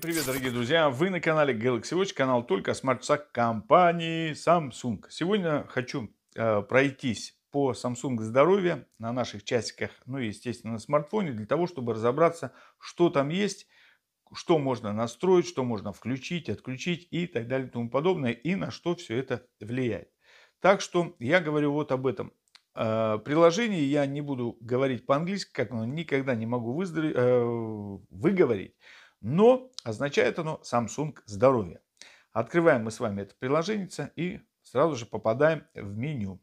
привет, дорогие друзья! Вы на канале Galaxy Watch, канал только о смарт смартфонах компании Samsung. Сегодня хочу э, пройтись по Samsung здоровья на наших часиках, ну и, естественно, на смартфоне, для того, чтобы разобраться, что там есть, что можно настроить, что можно включить, отключить и так далее и тому подобное, и на что все это влияет. Так что я говорю вот об этом э, приложении. Я не буду говорить по-английски, как но никогда не могу выздоров... Э, выговорить но означает оно Samsung здоровье. Открываем мы с вами это приложение и сразу же попадаем в меню.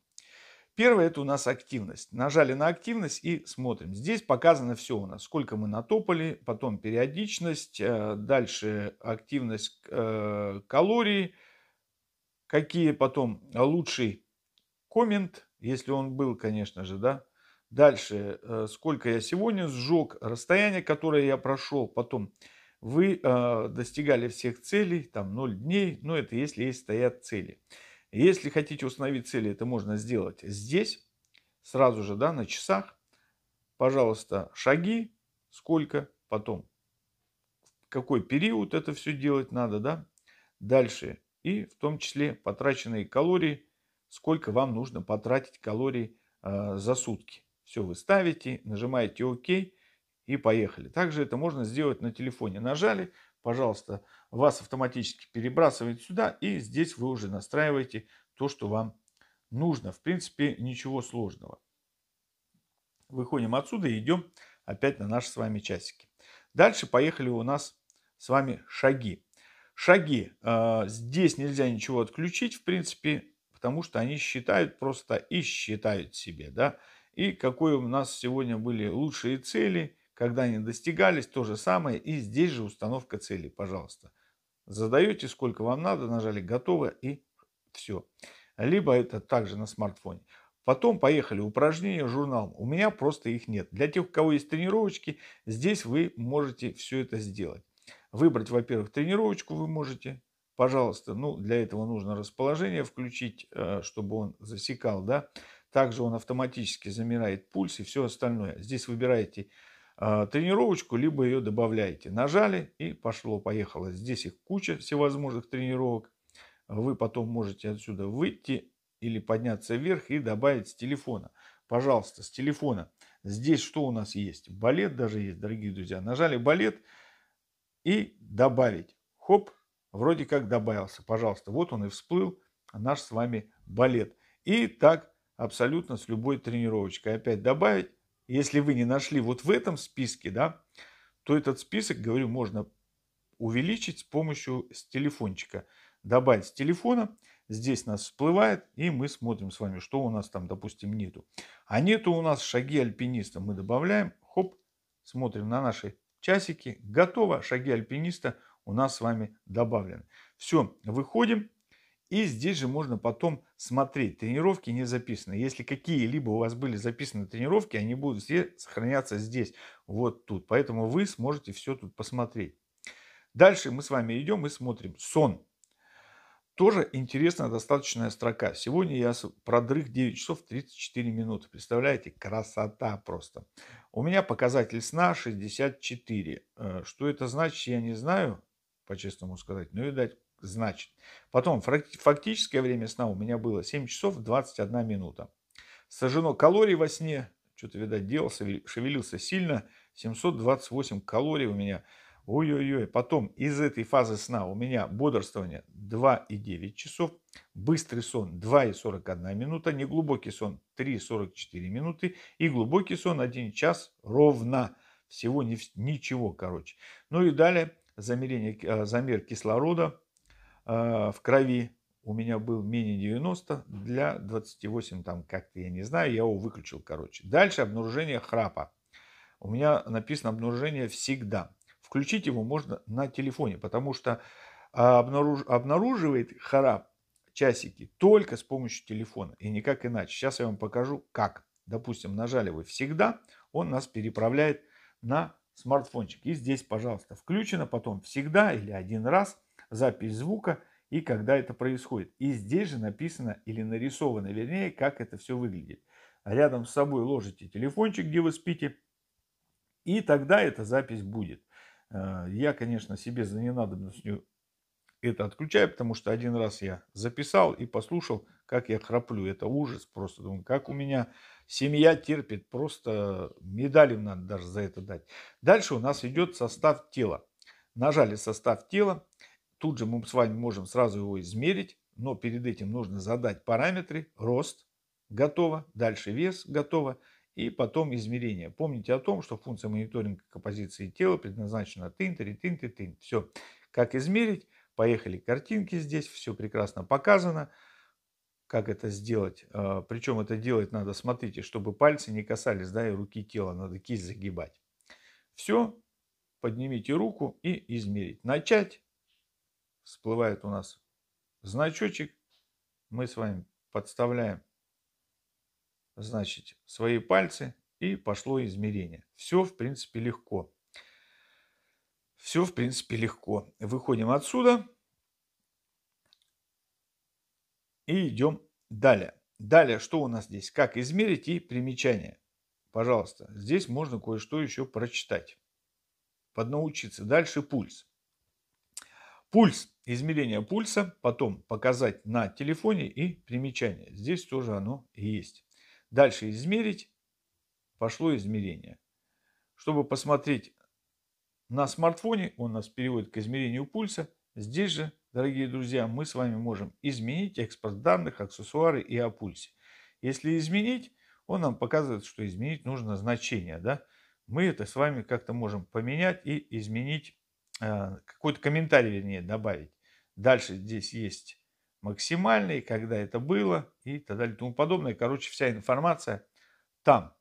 Первое это у нас активность. Нажали на активность и смотрим. Здесь показано все у нас. Сколько мы натопали, потом периодичность, э, дальше активность э, калорий, какие потом лучший коммент, если он был, конечно же, да. Дальше, э, сколько я сегодня сжег, расстояние, которое я прошел, потом вы э, достигали всех целей, там 0 дней, но ну, это если есть стоят цели. Если хотите установить цели, это можно сделать здесь, сразу же, да, на часах. Пожалуйста, шаги, сколько, потом какой период это все делать надо, да, дальше. И в том числе потраченные калории, сколько вам нужно потратить калорий э, за сутки. Все вы ставите, нажимаете ОК и поехали. Также это можно сделать на телефоне. Нажали, пожалуйста, вас автоматически перебрасывает сюда, и здесь вы уже настраиваете то, что вам нужно. В принципе, ничего сложного. Выходим отсюда и идем опять на наши с вами часики. Дальше поехали у нас с вами шаги. Шаги. А, здесь нельзя ничего отключить, в принципе, потому что они считают просто и считают себе, да. И какой у нас сегодня были лучшие цели – когда они достигались, то же самое и здесь же установка цели, пожалуйста. Задаете, сколько вам надо, нажали «Готово» и все. Либо это также на смартфоне. Потом поехали упражнения журналом. У меня просто их нет. Для тех, у кого есть тренировочки, здесь вы можете все это сделать. Выбрать, во-первых, тренировочку вы можете, пожалуйста. Ну, для этого нужно расположение включить, э, чтобы он засекал, да. Также он автоматически замирает пульс и все остальное. Здесь выбираете а, тренировочку, либо ее добавляете. Нажали и пошло-поехало. Здесь их куча всевозможных тренировок. Вы потом можете отсюда выйти или подняться вверх и добавить с телефона. Пожалуйста, с телефона. Здесь что у нас есть? Балет даже есть, дорогие друзья. Нажали балет и добавить. Хоп, вроде как добавился. Пожалуйста, вот он и всплыл наш с вами балет. И так абсолютно с любой тренировочкой. Опять добавить если вы не нашли вот в этом списке, да, то этот список, говорю, можно увеличить с помощью с телефончика. Добавить с телефона, здесь нас всплывает, и мы смотрим с вами, что у нас там, допустим, нету. А нету у нас шаги альпиниста. Мы добавляем, хоп, смотрим на наши часики. Готово, шаги альпиниста у нас с вами добавлены. Все, выходим и здесь же можно потом смотреть. Тренировки не записаны. Если какие-либо у вас были записаны тренировки, они будут все сохраняться здесь, вот тут. Поэтому вы сможете все тут посмотреть. Дальше мы с вами идем и смотрим. Сон. Тоже интересная достаточная строка. Сегодня я продрых 9 часов 34 минуты. Представляете, красота просто. У меня показатель сна 64. Э, что это значит, я не знаю, по-честному сказать. Но, видать, значит. Потом фактическое время сна у меня было 7 часов 21 минута. Сожжено калорий во сне, что-то, видать, делал, шевелился сильно, 728 калорий у меня. Ой-ой-ой. Потом из этой фазы сна у меня бодрствование 2,9 часов, быстрый сон 2,41 минута, неглубокий сон 3,44 минуты и глубокий сон 1 час ровно. Всего ничего, короче. Ну и далее замерение, э, замер кислорода а, в крови у меня был менее 90 для 28, там как-то я не знаю, я его выключил, короче. Дальше обнаружение храпа. У меня написано обнаружение всегда. Включить его можно на телефоне, потому что а, обнаруж... обнаруживает храп часики только с помощью телефона и никак иначе. Сейчас я вам покажу, как. Допустим, нажали вы всегда, он нас переправляет на смартфончик. И здесь, пожалуйста, включено, потом всегда или один раз – запись звука и когда это происходит. И здесь же написано или нарисовано, вернее, как это все выглядит. Рядом с собой ложите телефончик, где вы спите, и тогда эта запись будет. Э, я, конечно, себе за ненадобностью это отключаю, потому что один раз я записал и послушал, как я храплю. Это ужас просто. Думаю, как у меня семья терпит. Просто медали надо даже за это дать. Дальше у нас идет состав тела. Нажали состав тела. Тут же мы с вами можем сразу его измерить, но перед этим нужно задать параметры рост, готово, дальше вес, готово, и потом измерение. Помните о том, что функция мониторинга композиции тела предназначена тынтери, тынтери, тынт. Все. Как измерить? Поехали картинки здесь, все прекрасно показано. Как это сделать? А, Причем это делать надо, смотрите, чтобы пальцы не касались, да, и руки тела, надо кисть загибать. Все, поднимите руку и измерить. Начать всплывает у нас значочек, мы с вами подставляем, значит, свои пальцы и пошло измерение. Все, в принципе, легко. Все, в принципе, легко. Выходим отсюда и идем далее. Далее, что у нас здесь? Как измерить и примечание. Пожалуйста, здесь можно кое-что еще прочитать. Поднаучиться. Дальше пульс. Пульс, измерение пульса, потом показать на телефоне и примечание. Здесь тоже оно есть. Дальше измерить, пошло измерение. Чтобы посмотреть на смартфоне, он нас переводит к измерению пульса. Здесь же, дорогие друзья, мы с вами можем изменить экспорт данных, аксессуары и о пульсе. Если изменить, он нам показывает, что изменить нужно значение. Да? Мы это с вами как-то можем поменять и изменить Э, какой-то комментарий, вернее, добавить. Дальше здесь есть максимальный, когда это было и так далее и тому подобное. Короче, вся информация там.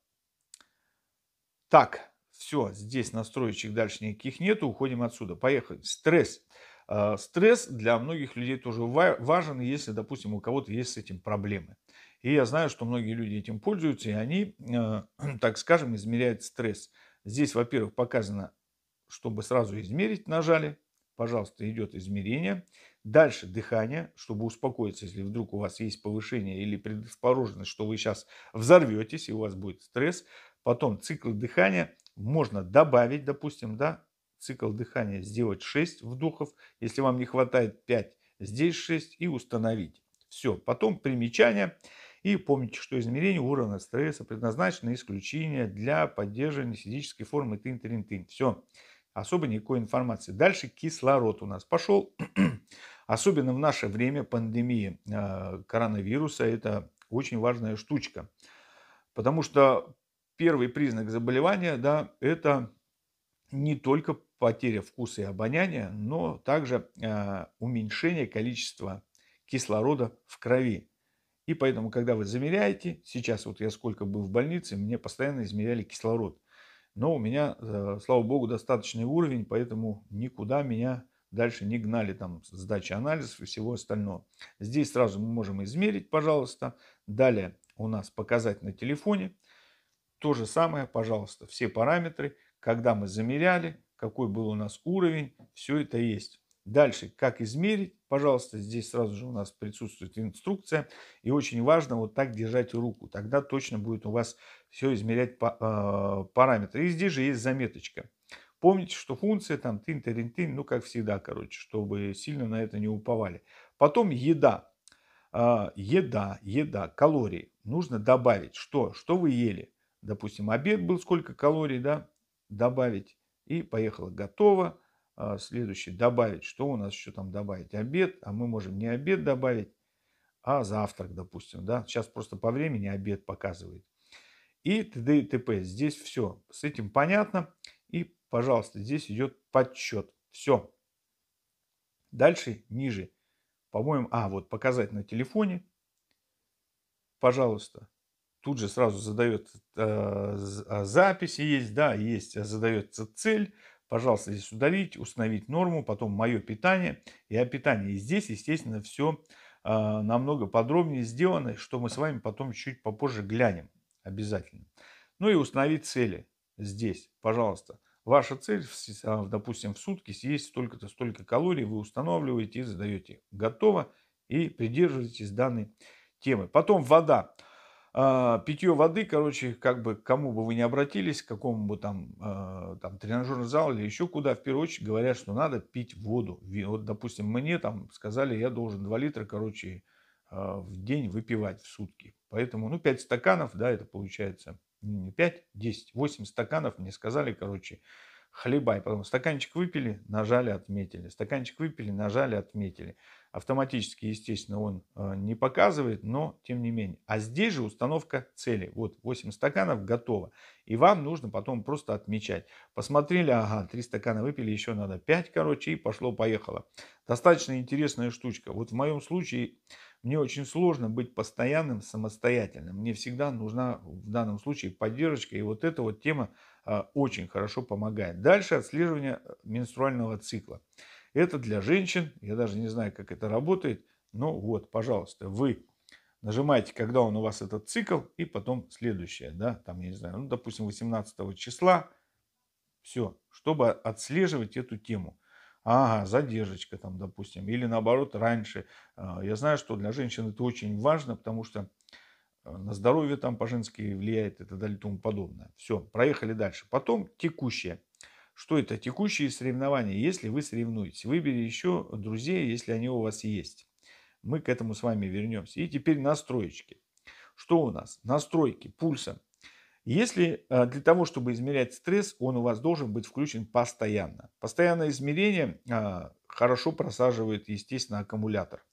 Так, все, здесь настроечек дальше никаких нету, уходим отсюда. Поехали. Стресс. Э, стресс для многих людей тоже важен, если, допустим, у кого-то есть с этим проблемы. И я знаю, что многие люди этим пользуются, и они, э, так скажем, измеряют стресс. Здесь, во-первых, показано чтобы сразу измерить, нажали. Пожалуйста, идет измерение. Дальше дыхание, чтобы успокоиться, если вдруг у вас есть повышение или предрасположенность, что вы сейчас взорветесь и у вас будет стресс. Потом цикл дыхания можно добавить, допустим, да, цикл дыхания сделать 6 вдохов, если вам не хватает 5, здесь 6 и установить. Все, потом примечание. И помните, что измерение уровня стресса предназначено исключение для поддержания физической формы тын-тын-тын. Все особо никакой информации. Дальше кислород у нас пошел. Особенно в наше время пандемии э, коронавируса это очень важная штучка. Потому что первый признак заболевания, да, это не только потеря вкуса и обоняния, но также э, уменьшение количества кислорода в крови. И поэтому, когда вы замеряете, сейчас вот я сколько был в больнице, мне постоянно измеряли кислород. Но у меня, э, слава богу, достаточный уровень, поэтому никуда меня дальше не гнали там сдачи анализов и всего остального. Здесь сразу мы можем измерить, пожалуйста. Далее у нас показать на телефоне. То же самое, пожалуйста, все параметры, когда мы замеряли, какой был у нас уровень, все это есть. Дальше, как измерить, пожалуйста, здесь сразу же у нас присутствует инструкция. И очень важно вот так держать руку. Тогда точно будет у вас все измерять по, э, а, параметры. И здесь же есть заметочка. Помните, что функция там тин тин тин ну как всегда, короче, чтобы сильно на это не уповали. Потом еда. Э, еда, еда, калории. Нужно добавить, что, что вы ели. Допустим, обед был, сколько калорий, да, добавить. И поехала готово а, следующий добавить. Что у нас еще там добавить? Обед, а мы можем не обед добавить, а завтрак, допустим. Да? Сейчас просто по времени обед показывает. И т.д. и т.п. Здесь все. С этим понятно. И, пожалуйста, здесь идет подсчет. Все. Дальше, ниже. По-моему, а, вот показать на телефоне. Пожалуйста. Тут же сразу задает э, а, запись есть, да, есть, а, задается цель Пожалуйста, здесь удалить, установить норму, потом мое питание и о питании. И здесь, естественно, все э, а, намного подробнее сделано, что мы с вами потом чуть попозже глянем обязательно. Ну и установить цели здесь, пожалуйста. Ваша цель, а, допустим, в сутки съесть столько-то, столько калорий, вы устанавливаете и задаете готово и придерживаетесь данной темы. Потом вода. А, питье воды, короче, как бы кому бы вы ни обратились, к какому бы там, а, там тренажерный зал или еще куда, в первую очередь говорят, что надо пить воду. Вот, допустим, мне там сказали, я должен 2 литра, короче, а, в день выпивать в сутки. Поэтому, ну, 5 стаканов, да, это получается ну, не 5, 10, 8 стаканов мне сказали, короче, хлебай. Потом стаканчик выпили, нажали, отметили. Стаканчик выпили, нажали, отметили. Автоматически, естественно, он э, не показывает, но тем не менее. А здесь же установка цели. Вот 8 стаканов готово. И вам нужно потом просто отмечать. Посмотрели, ага, 3 стакана выпили, еще надо 5, короче, и пошло-поехало. Достаточно интересная штучка. Вот в моем случае мне очень сложно быть постоянным, самостоятельным. Мне всегда нужна в данном случае поддержка. И вот эта вот тема а, очень хорошо помогает. Дальше отслеживание э, менструального цикла. Это для женщин, я даже не знаю, как это работает, но вот, пожалуйста, вы нажимаете, когда он у вас этот цикл, и потом следующее, да, там, я не знаю, ну, допустим, 18 числа, все, чтобы отслеживать эту тему. Ага, задержечка там, допустим, или наоборот, раньше. А, я знаю, что для женщин это очень важно, потому что на здоровье там по-женски влияет и так далее и тому подобное. Все, проехали дальше. Потом текущее. Что это? Текущие соревнования, если вы соревнуетесь. Выбери еще друзей, если они у вас есть. Мы к этому с вами вернемся. И теперь настроечки. Что у нас? Настройки пульса. Если а, для того, чтобы измерять стресс, он у вас должен быть включен постоянно. Постоянное измерение а, хорошо просаживает, естественно, аккумулятор.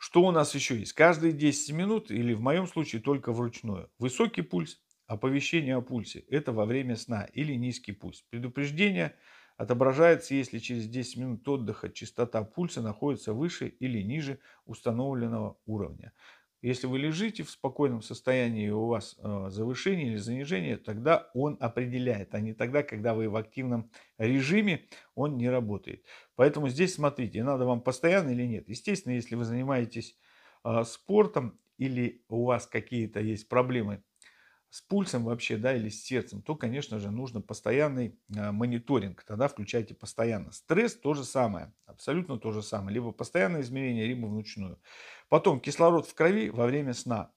Что у нас еще есть? Каждые 10 минут или в моем случае только вручную. Высокий пульс, оповещение о пульсе. Это во время сна или низкий пульс. Предупреждение отображается, если через 10 минут отдыха частота пульса находится выше или ниже установленного уровня. Если вы лежите в спокойном состоянии, и у вас э, завышение или занижение, тогда он определяет, а не тогда, когда вы в активном режиме, он не работает. Поэтому здесь смотрите, надо вам постоянно или нет. Естественно, если вы занимаетесь э, спортом или у вас какие-то есть проблемы с пульсом вообще, да, или с сердцем, то, конечно же, нужно постоянный а, мониторинг. Тогда включайте постоянно. Стресс то же самое, абсолютно то же самое. Либо постоянное измерение, либо внучную. Потом кислород в крови во время сна.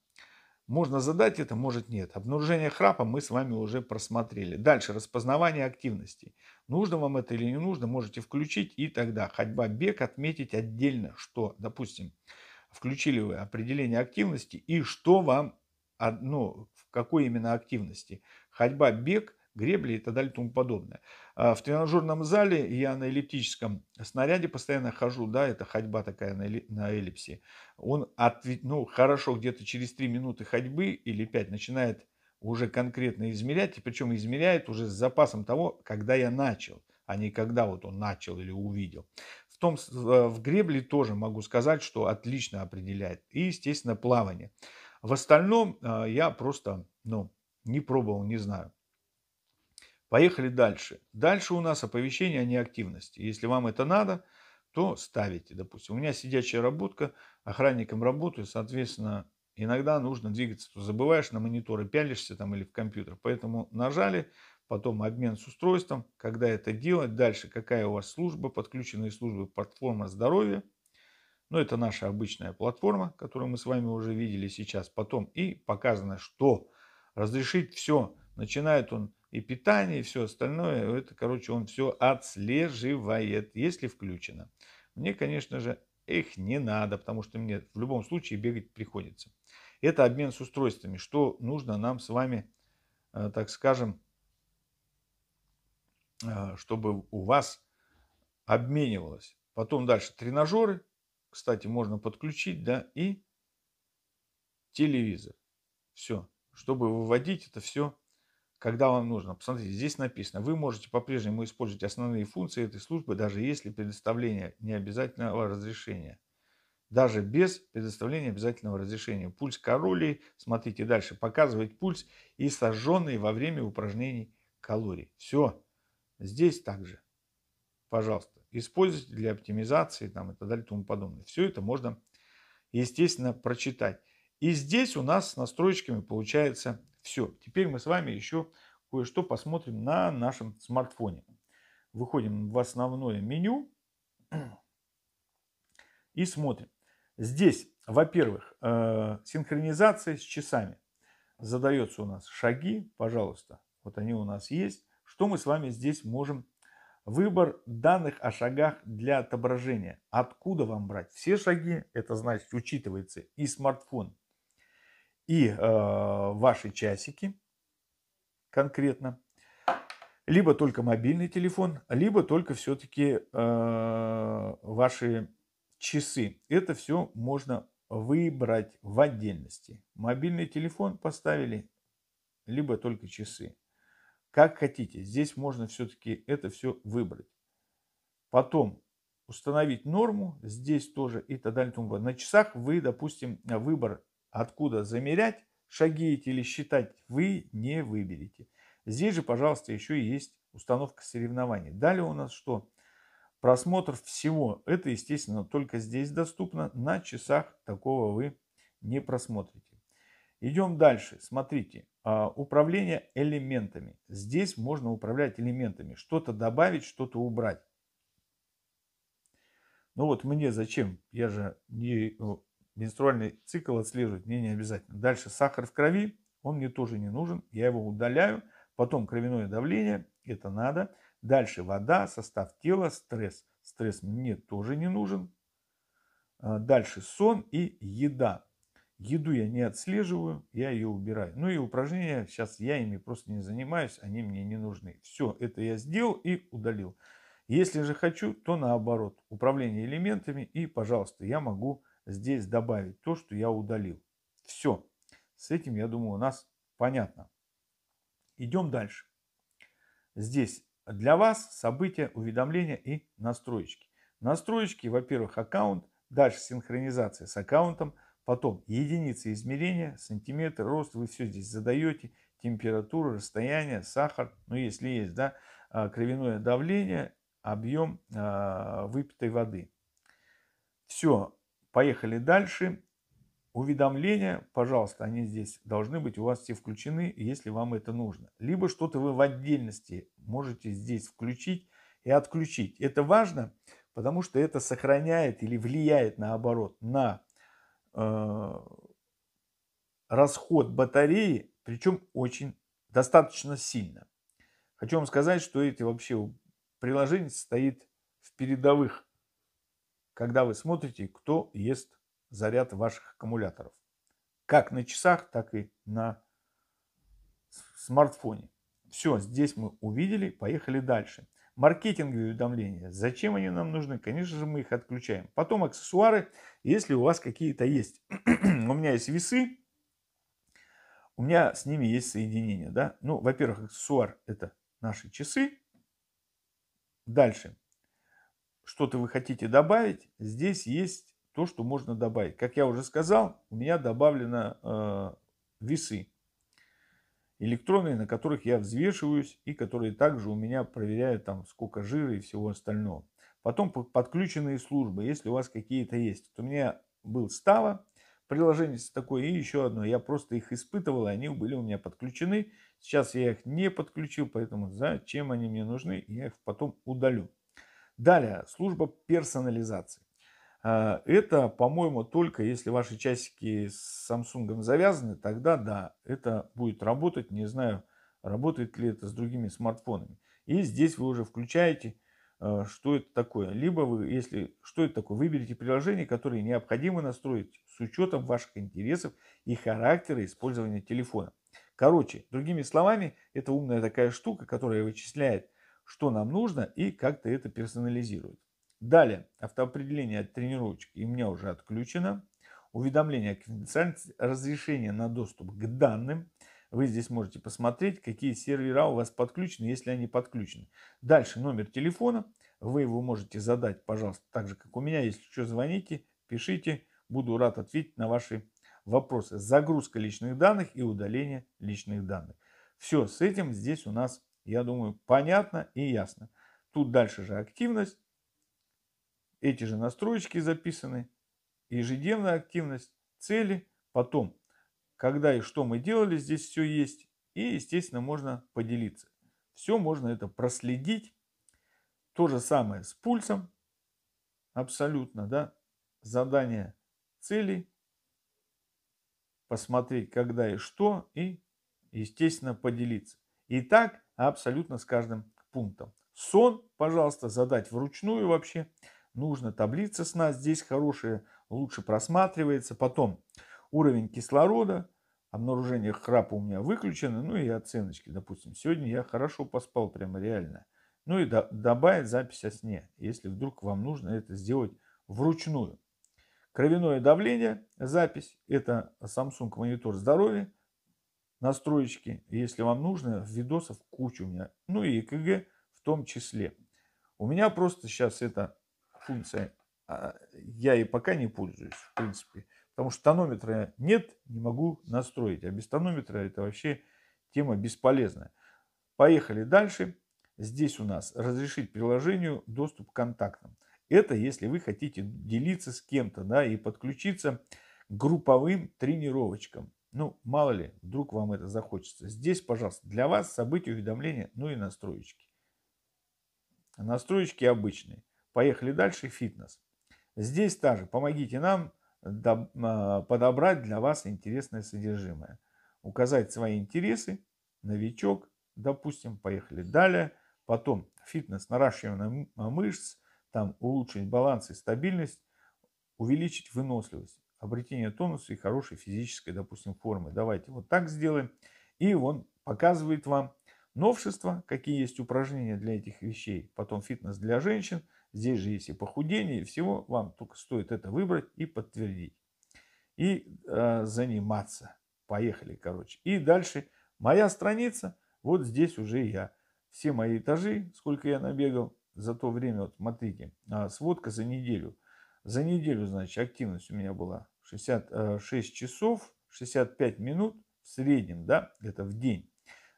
Можно задать это, может нет. Обнаружение храпа мы с вами уже просмотрели. Дальше распознавание активностей. Нужно вам это или не нужно, можете включить и тогда ходьба, бег отметить отдельно, что, допустим, включили вы определение активности и что вам а, ну, какой именно активности. Ходьба, бег, гребли и так далее и тому подобное. А в тренажерном зале я на эллиптическом снаряде постоянно хожу, да, это ходьба такая на, эллипсе. Он, от, ну, хорошо, где-то через 3 минуты ходьбы или 5 начинает уже конкретно измерять, и причем измеряет уже с запасом того, когда я начал, а не когда вот он начал или увидел. В, том, в гребле тоже могу сказать, что отлично определяет. И, естественно, плавание. В остальном э, я просто ну, не пробовал, не знаю. Поехали дальше. Дальше у нас оповещение о неактивности. Если вам это надо, то ставите, допустим. У меня сидячая работка, охранником работаю, соответственно, иногда нужно двигаться. То забываешь на мониторы, пялишься там или в компьютер. Поэтому нажали, потом обмен с устройством, когда это делать, дальше какая у вас служба, подключенные службы, платформа здоровья – но это наша обычная платформа, которую мы с вами уже видели сейчас потом. И показано, что разрешить все. Начинает он и питание, и все остальное. Это, короче, он все отслеживает, если включено. Мне, конечно же, их не надо, потому что мне в любом случае бегать приходится. Это обмен с устройствами, что нужно нам с вами, э, так скажем, э, чтобы у вас обменивалось. Потом дальше тренажеры, кстати, можно подключить, да, и телевизор. Все. Чтобы выводить это все, когда вам нужно. Посмотрите, здесь написано, вы можете по-прежнему использовать основные функции этой службы, даже если предоставление необязательного разрешения. Даже без предоставления обязательного разрешения. Пульс калорий, смотрите дальше, показывает пульс и сожженные во время упражнений калорий. Все. Здесь также. Пожалуйста использовать для оптимизации там, и так далее и тому подобное. Все это можно, естественно, прочитать. И здесь у нас с настроечками получается все. Теперь мы с вами еще кое-что посмотрим на нашем смартфоне. Выходим в основное меню и смотрим. Здесь, во-первых, э, синхронизация с часами. Задается у нас шаги, пожалуйста. Вот они у нас есть. Что мы с вами здесь можем Выбор данных о шагах для отображения. Откуда вам брать все шаги? Это значит учитывается и смартфон, и э, ваши часики конкретно. Либо только мобильный телефон, либо только все-таки э, ваши часы. Это все можно выбрать в отдельности. Мобильный телефон поставили, либо только часы. Как хотите, здесь можно все-таки это все выбрать. Потом установить норму, здесь тоже и так далее. На часах вы, допустим, выбор, откуда замерять, шаги эти или считать, вы не выберете. Здесь же, пожалуйста, еще есть установка соревнований. Далее у нас что? Просмотр всего. Это, естественно, только здесь доступно. На часах такого вы не просмотрите. Идем дальше. Смотрите. А, управление элементами. Здесь можно управлять элементами. Что-то добавить, что-то убрать. Ну вот мне зачем? Я же не ну, менструальный цикл отслеживать мне не обязательно. Дальше сахар в крови, он мне тоже не нужен. Я его удаляю. Потом кровяное давление, это надо. Дальше вода, состав тела, стресс. Стресс мне тоже не нужен. А, дальше сон и еда. Еду я не отслеживаю, я ее убираю. Ну и упражнения, сейчас я ими просто не занимаюсь, они мне не нужны. Все, это я сделал и удалил. Если же хочу, то наоборот, управление элементами и, пожалуйста, я могу здесь добавить то, что я удалил. Все, с этим, я думаю, у нас понятно. Идем дальше. Здесь для вас события, уведомления и настроечки. Настроечки, во-первых, аккаунт, дальше синхронизация с аккаунтом – Потом единицы измерения, сантиметр, рост, вы все здесь задаете, температура, расстояние, сахар, ну если есть, да, а, кровяное давление, объем а, выпитой воды. Все, поехали дальше. Уведомления, пожалуйста, они здесь должны быть у вас все включены, если вам это нужно. Либо что-то вы в отдельности можете здесь включить и отключить. Это важно, потому что это сохраняет или влияет, наоборот, на Э, расход батареи, причем очень достаточно сильно. Хочу вам сказать, что эти вообще приложение стоит в передовых, когда вы смотрите, кто ест заряд ваших аккумуляторов. Как на часах, так и на смартфоне. Все, здесь мы увидели, поехали дальше маркетинговые уведомления. Зачем они нам нужны? Конечно же, мы их отключаем. Потом аксессуары, если у вас какие-то есть. у меня есть весы, у меня с ними есть соединение. Да? Ну, во-первых, аксессуар – это наши часы. Дальше. Что-то вы хотите добавить, здесь есть то, что можно добавить. Как я уже сказал, у меня добавлено э, весы электроны, на которых я взвешиваюсь и которые также у меня проверяют там сколько жира и всего остального. Потом подключенные службы, если у вас какие-то есть. Вот у меня был Става, приложение такое и еще одно. Я просто их испытывал, и они были у меня подключены. Сейчас я их не подключил, поэтому зачем они мне нужны, я их потом удалю. Далее, служба персонализации. Э, это, по-моему, только если ваши часики с Samsung завязаны, тогда да, это будет работать. Не знаю, работает ли это с другими смартфонами. И здесь вы уже включаете, э, что это такое. Либо вы, если что это такое, выберите приложение, которое необходимо настроить с учетом ваших интересов и характера использования телефона. Короче, другими словами, это умная такая штука, которая вычисляет, что нам нужно и как-то это персонализирует. Далее, автоопределение от тренировочки и у меня уже отключено. Уведомление о конфиденциальности, разрешение на доступ к данным. Вы здесь можете посмотреть, какие сервера у вас подключены, если они подключены. Дальше номер телефона. Вы его можете задать, пожалуйста, так же, как у меня. Если что, звоните, пишите. Буду рад ответить на ваши вопросы. Загрузка личных данных и удаление личных данных. Все, с этим здесь у нас, я думаю, понятно и ясно. Тут дальше же активность. Эти же настройки записаны, ежедневная активность, цели, потом, когда и что мы делали, здесь все есть. И, естественно, можно поделиться. Все можно это проследить. То же самое с пульсом. Абсолютно, да. Задание цели Посмотреть, когда и что. И, естественно, поделиться. И так абсолютно с каждым пунктом. Сон, пожалуйста, задать вручную вообще нужно. Таблица сна здесь хорошая, лучше просматривается. Потом уровень кислорода, обнаружение храпа у меня выключено, ну и оценочки. Допустим, сегодня я хорошо поспал, прямо реально. Ну и добавить запись о сне, если вдруг вам нужно это сделать вручную. Кровяное давление, запись, это Samsung монитор здоровья, настроечки, если вам нужно, видосов куча у меня, ну и ЭКГ в том числе. У меня просто сейчас это функция, а, я и пока не пользуюсь, в принципе. Потому что тонометра нет, не могу настроить. А без тонометра это вообще тема бесполезная. Поехали дальше. Здесь у нас разрешить приложению доступ к контактам. Это если вы хотите делиться с кем-то да, и подключиться к групповым тренировочкам. Ну, мало ли, вдруг вам это захочется. Здесь, пожалуйста, для вас события, уведомления, ну и настроечки. Настроечки обычные. Поехали дальше. Фитнес. Здесь также помогите нам а, подобрать для вас интересное содержимое. Указать свои интересы. Новичок, допустим, поехали далее. Потом фитнес, наращивание мышц, там улучшить баланс и стабильность, увеличить выносливость, обретение тонуса и хорошей физической, допустим, формы. Давайте вот так сделаем. И он показывает вам новшества, какие есть упражнения для этих вещей. Потом фитнес для женщин – Здесь же есть и похудение, и всего. Вам только стоит это выбрать и подтвердить. И э, заниматься. Поехали, короче. И дальше моя страница. Вот здесь уже я. Все мои этажи, сколько я набегал за то время. Вот смотрите, а, сводка за неделю. За неделю, значит, активность у меня была 66 а, часов, 65 минут в среднем, да, это в день.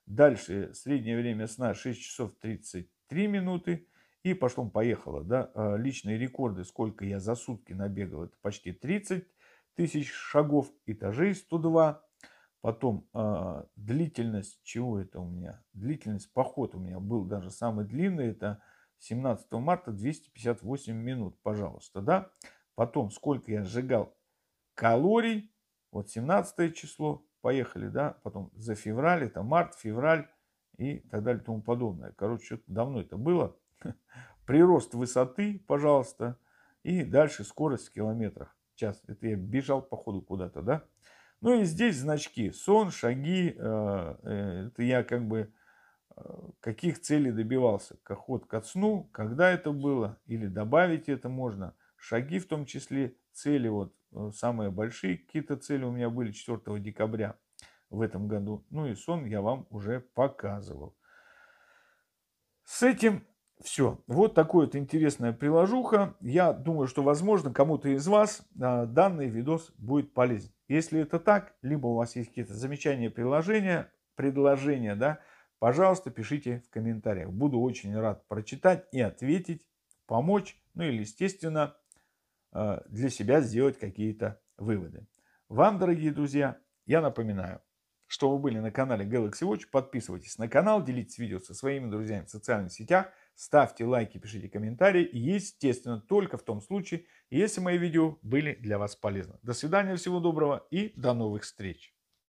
Дальше среднее время сна 6 часов 33 минуты. И пошло-поехало, да, а, личные рекорды, сколько я за сутки набегал, это почти 30 тысяч шагов, этажей 102, потом э, длительность, чего это у меня, длительность, поход у меня был даже самый длинный, это 17 марта 258 минут, пожалуйста, да, потом сколько я сжигал калорий, вот 17 число, поехали, да, потом за февраль, это март, февраль и так далее тому подобное, короче, давно это было, прирост высоты, пожалуйста, и дальше скорость в километрах в час. Это я бежал по ходу куда-то, да? Ну и здесь значки сон, шаги. Э, э, это я как бы э, каких целей добивался. коход, ко сну, когда это было, или добавить это можно. Шаги в том числе, цели вот самые большие какие-то цели у меня были 4 декабря в этом году. Ну и сон я вам уже показывал. С этим все, вот такое вот интересное приложуха. Я думаю, что, возможно, кому-то из вас а, данный видос будет полезен. Если это так, либо у вас есть какие-то замечания, приложения, предложения, да, пожалуйста, пишите в комментариях. Буду очень рад прочитать и ответить, помочь, ну или, естественно, а, для себя сделать какие-то выводы. Вам, дорогие друзья, я напоминаю, что вы были на канале Galaxy Watch. Подписывайтесь на канал, делитесь видео со своими друзьями в социальных сетях – Ставьте лайки, пишите комментарии. И, естественно, только в том случае, если мои видео были для вас полезны. До свидания, всего доброго и до новых встреч.